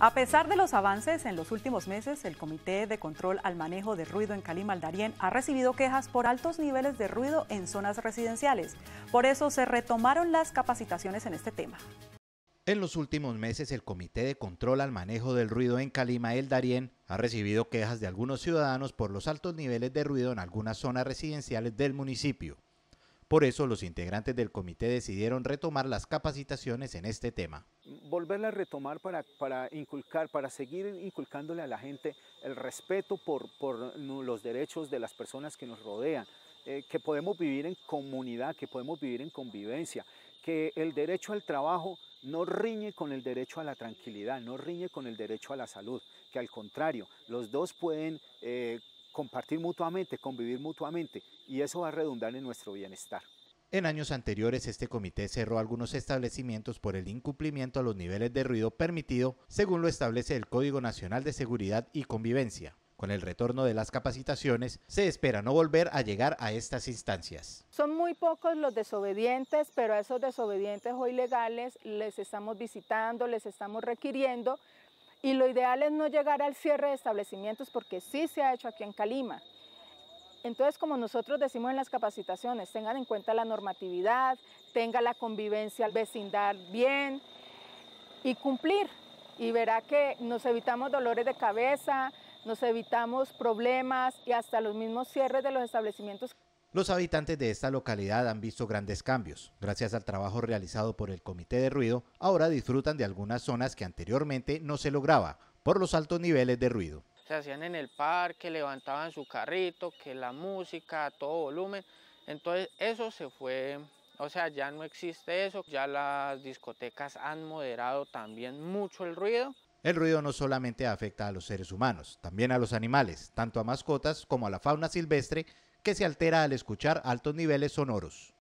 A pesar de los avances en los últimos meses, el Comité de Control al Manejo de Ruido en El Darién, ha recibido quejas por altos niveles de ruido en zonas residenciales. Por eso se retomaron las capacitaciones en este tema. En los últimos meses, el Comité de Control al Manejo del Ruido en Calima, el Darién, ha recibido quejas de algunos ciudadanos por los altos niveles de ruido en algunas zonas residenciales del municipio. Por eso los integrantes del comité decidieron retomar las capacitaciones en este tema. Volverla a retomar para, para inculcar, para seguir inculcándole a la gente el respeto por, los derechos de las personas que nos rodean, eh, que podemos vivir en comunidad, que podemos vivir en convivencia, que el derecho al trabajo no riñe con el derecho a la tranquilidad, no riñe con el derecho a la salud, que al contrario, los dos pueden... Eh, compartir mutuamente, convivir mutuamente y eso va a redundar en nuestro bienestar. En años anteriores, este comité cerró algunos establecimientos por el incumplimiento a los niveles de ruido permitido, según lo establece el Código Nacional de Seguridad y Convivencia. Con el retorno de las capacitaciones, se espera no volver a llegar a estas instancias. Son muy pocos los desobedientes, pero a esos desobedientes o ilegales les estamos visitando, les estamos requiriendo y lo ideal es no llegar al cierre de establecimientos porque sí se ha hecho aquí en Calima. Entonces, como nosotros decimos en las capacitaciones, tengan en cuenta la normatividad, tenga la convivencia al vecindad bien y cumplir. Y verá que nos evitamos dolores de cabeza, nos evitamos problemas y hasta los mismos cierres de los establecimientos. Los habitantes de esta localidad han visto grandes cambios. Gracias al trabajo realizado por el Comité de Ruido, ahora disfrutan de algunas zonas que anteriormente no se lograba por los altos niveles de ruido. Se hacían en el parque, levantaban su carrito, que la música a todo volumen. Entonces eso se fue, o sea, ya no existe eso. Ya las discotecas han moderado también mucho el ruido. El ruido no solamente afecta a los seres humanos, también a los animales, tanto a mascotas como a la fauna silvestre que se altera al escuchar altos niveles sonoros.